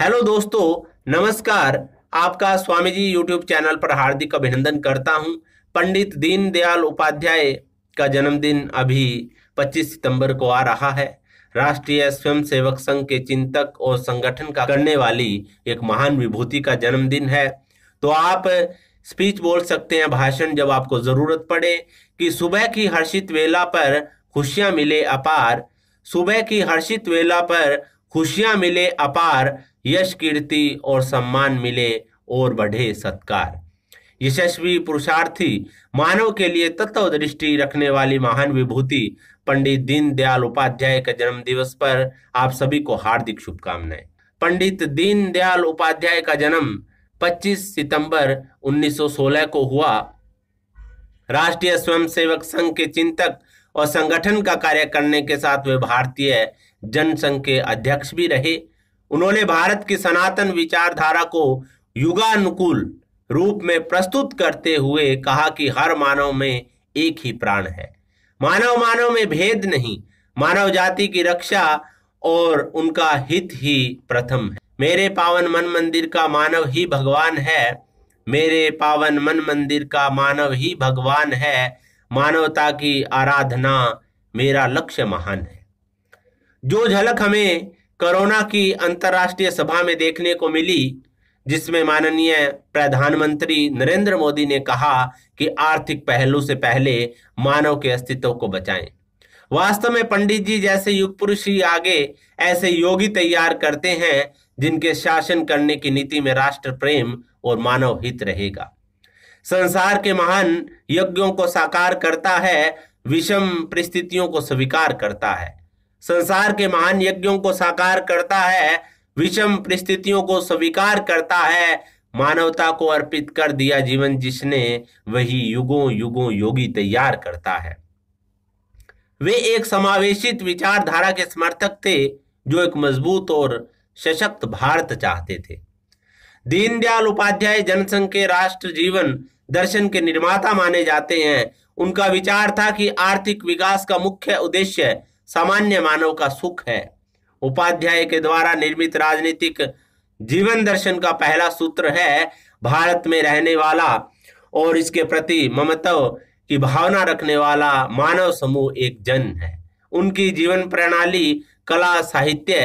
hello दोस्तों नमस्कार आपका स्वामी जी यूट्यूब चैनल पर हार्दिक अभिनंदन करता हूं पंडित दीनदयाल उपाध्याय का जन्मदिन अभी 25 सितंबर को आ रहा है राष्ट्रीय स्वयंसेवक संघ के चिंतक और संगठन का करने वाली एक महान विभूति का जन्मदिन है तो आप स्पीच बोल सकते हैं भाषण जब आपको जरूरत पड़े कि सुबह की हर्षित वेला पर खुशियां मिले अपार सुबह की हर्षित वेला पर खुशियां मिले अपार यश कीर्ति और सम्मान मिले और बढ़े सत्कार यशस्वी पुरुषार्थी मानव के लिए तत्व दृष्टि रखने वाली महान विभूति पंडित दीनदयाल उपाध्याय के जन्म दिवस पर आप सभी को हार्दिक शुभकामनाएं पंडित दीनदयाल उपाध्याय का जन्म 25 सितंबर 1916 को हुआ राष्ट्रीय स्वयंसेवक संघ के चिंतक और संगठन का कार्य करने के साथ वे भारतीय जनसंघ के अध्यक्ष भी रहे उन्होंने भारत की सनातन विचारधारा को युगानुकूल रूप में प्रस्तुत करते हुए कहा कि हर मानव में एक ही प्राण है मानव मानव में भेद नहीं मानव जाति की रक्षा और उनका हित ही प्रथम है मेरे पावन मन मंदिर का मानव ही भगवान है मेरे पावन मन मंदिर का मानव ही भगवान है मानवता की आराधना मेरा लक्ष्य महान है जो झलक हमें कोरोना की अंतर्राष्ट्रीय सभा में देखने को मिली जिसमें माननीय प्रधानमंत्री नरेंद्र मोदी ने कहा कि आर्थिक पहलू से पहले मानव के अस्तित्व को बचाएं वास्तव में पंडित जी जैसे युग पुरुष ही आगे ऐसे योगी तैयार करते हैं जिनके शासन करने की नीति में राष्ट्र प्रेम और मानव हित रहेगा संसार के महान यज्ञों को साकार करता है विषम परिस्थितियों को स्वीकार करता है संसार के महान यज्ञों को साकार करता है विषम परिस्थितियों को स्वीकार करता है मानवता को अर्पित कर दिया जीवन जिसने वही युगों युगों योगी तैयार करता है वे एक समावेशित विचारधारा के समर्थक थे जो एक मजबूत और सशक्त भारत चाहते थे दीनदयाल उपाध्याय जनसंघ के राष्ट्र जीवन दर्शन के निर्माता माने जाते हैं उनका विचार था कि आर्थिक विकास का मुख्य उद्देश्य सामान्य मानव का सुख है उपाध्याय के द्वारा निर्मित राजनीतिक जीवन दर्शन का पहला सूत्र है भारत में रहने वाला और इसके प्रति ममत्व की भावना रखने वाला मानव समूह एक जन है उनकी जीवन प्रणाली कला साहित्य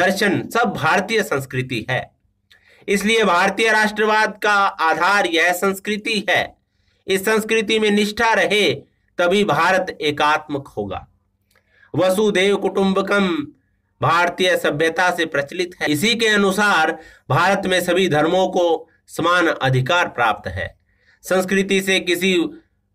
दर्शन सब भारतीय संस्कृति है इसलिए भारतीय राष्ट्रवाद का आधार यह संस्कृति है इस संस्कृति में निष्ठा रहे तभी भारत एकात्मक होगा वसुदेव कुटुंबकम भारतीय सभ्यता से प्रचलित है इसी के अनुसार भारत में सभी धर्मों को समान अधिकार प्राप्त है संस्कृति से किसी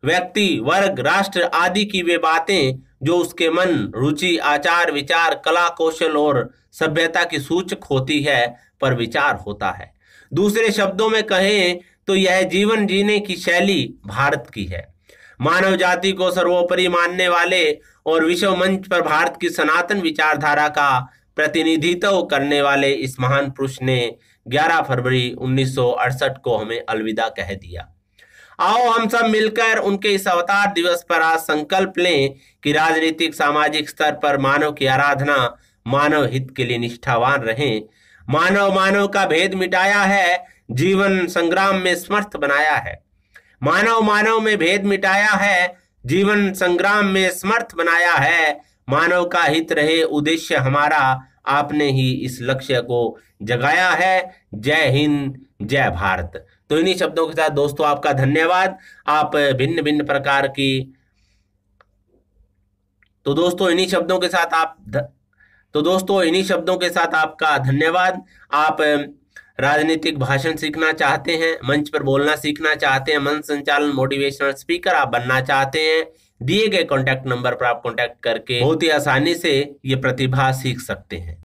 व्यक्ति वर्ग राष्ट्र आदि की वे बातें जो उसके मन रुचि आचार विचार कला कौशल और सभ्यता की सूचक होती है पर विचार होता है दूसरे शब्दों में कहें तो यह जीवन जीने की शैली भारत की है मानव जाति को सर्वोपरि मानने वाले और विश्व मंच पर भारत की सनातन विचारधारा का प्रतिनिधित्व करने वाले इस महान पुरुष ने 11 फरवरी 1968 को हमें अलविदा कह दिया आओ हम सब मिलकर उनके इस अवतार दिवस पर आज संकल्प लें कि राजनीतिक सामाजिक स्तर पर मानव की आराधना मानव हित के लिए निष्ठावान रहें मानव मानव का भेद मिटाया है जीवन संग्राम में समर्थ बनाया है मानव मानव में भेद मिटाया है जीवन संग्राम में समर्थ बनाया है मानव का हित रहे उद्देश्य हमारा आपने ही इस लक्ष्य को जगाया है जय हिंद जय भारत तो इन्हीं शब्दों के साथ दोस्तों आपका धन्यवाद आप भिन्न भिन्न प्रकार की तो दोस्तों इन्हीं शब्दों के साथ आप द... तो दोस्तों इन्हीं शब्दों के साथ आपका धन्यवाद आप राजनीतिक भाषण सीखना चाहते हैं मंच पर बोलना सीखना चाहते हैं मन संचालन मोटिवेशनल स्पीकर आप बनना चाहते हैं दिए गए कॉन्टैक्ट नंबर पर आप कॉन्टैक्ट करके बहुत ही आसानी से ये प्रतिभा सीख सकते हैं